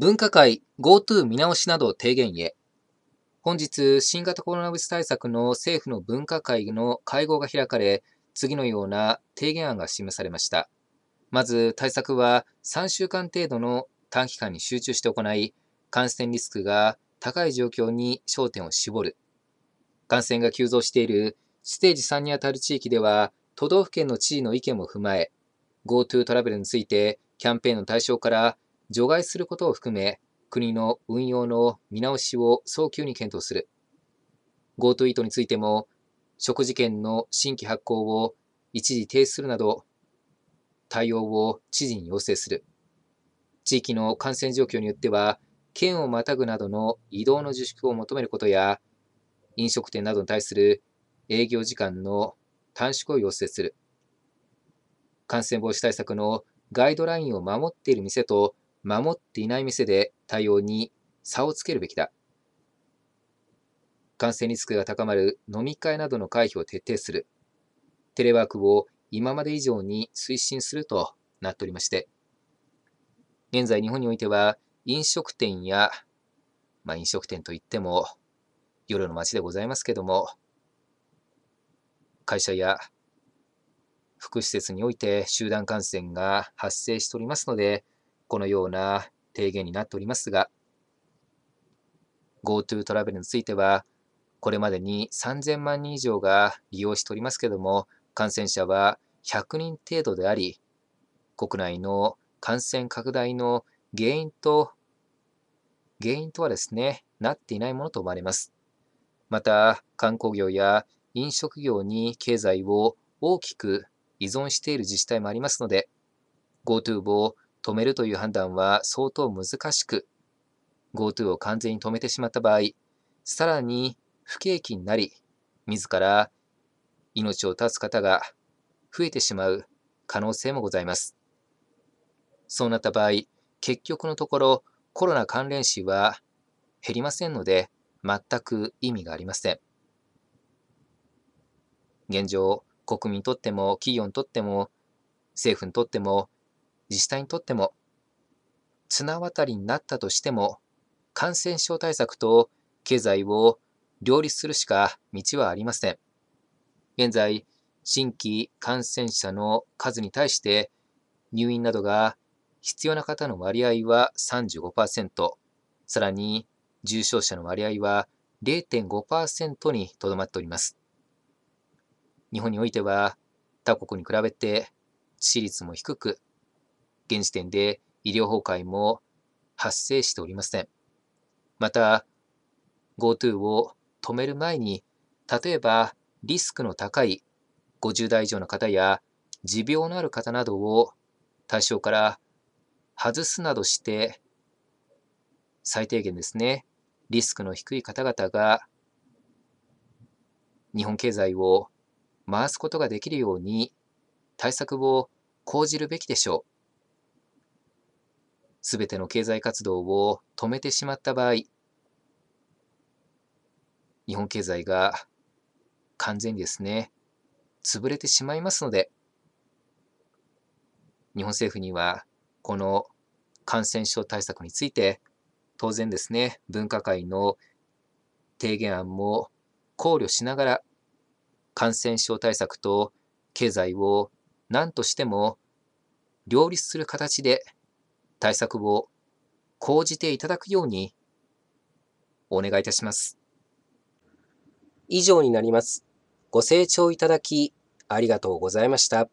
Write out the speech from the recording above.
分科会 GoTo 見直しなど提言へ。本日、新型コロナウイルス対策の政府の分科会の会合が開かれ、次のような提言案が示されました。まず、対策は3週間程度の短期間に集中して行い、感染リスクが高い状況に焦点を絞る。感染が急増しているステージ3にあたる地域では、都道府県の知事の意見も踏まえ、GoTo トラベルについて、キャンペーンの対象から除外することを含め、国の運用の見直しを早急に検討する。GoTo イートについても、食事券の新規発行を一時停止するなど、対応を知事に要請する。地域の感染状況によっては、県をまたぐなどの移動の自粛を求めることや、飲食店などに対する営業時間の短縮を要請する。感染防止対策のガイドラインを守っている店と守っていない店で対応に差をつけるべきだ。感染リスクが高まる飲み会などの回避を徹底する。テレワークを今まで以上に推進するとなっておりまして、現在日本においては飲食店や、まあ、飲食店といっても夜の街でございますけども、会社や福祉施設において集団感染が発生しておりますので、このような提言になっておりますが、GoTo トラベルについては、これまでに3000万人以上が利用しておりますけれども、感染者は100人程度であり、国内の感染拡大の原因と、原因とはですね、なっていないものと思われます。また、観光業や飲食業に経済を大きく依存している自治体もありますので、GoTo を止めるという判断は相当難しく、GoTo を完全に止めてしまった場合、さらに不景気になり、自ら命を絶つ方が増えてしまう可能性もございます。そうなった場合、結局のところコロナ関連死は減りませんので、全く意味がありません。現状、国民にとっても企業にとっても政府にとっても自治体にとっても綱渡りになったとしても感染症対策と経済を両立するしか道はありません。現在、新規感染者の数に対して入院などが必要な方の割合は35%、さらに重症者の割合は0.5%にとどまっております。日本においては他国に比べて致死率も低く、現時点で医療崩壊も発生しておりません。また、GoTo を止める前に、例えばリスクの高い50代以上の方や持病のある方などを対象から外すなどして、最低限ですね、リスクの低い方々が日本経済を回すことができるように対策を講じるべきでしょう。すべての経済活動を止めてしまった場合、日本経済が完全にですね、潰れてしまいますので、日本政府にはこの感染症対策について、当然ですね、分科会の提言案も考慮しながら、感染症対策と経済を何としても両立する形で対策を講じていただくようにお願いいたします。以上になります。ご清聴いただきありがとうございました。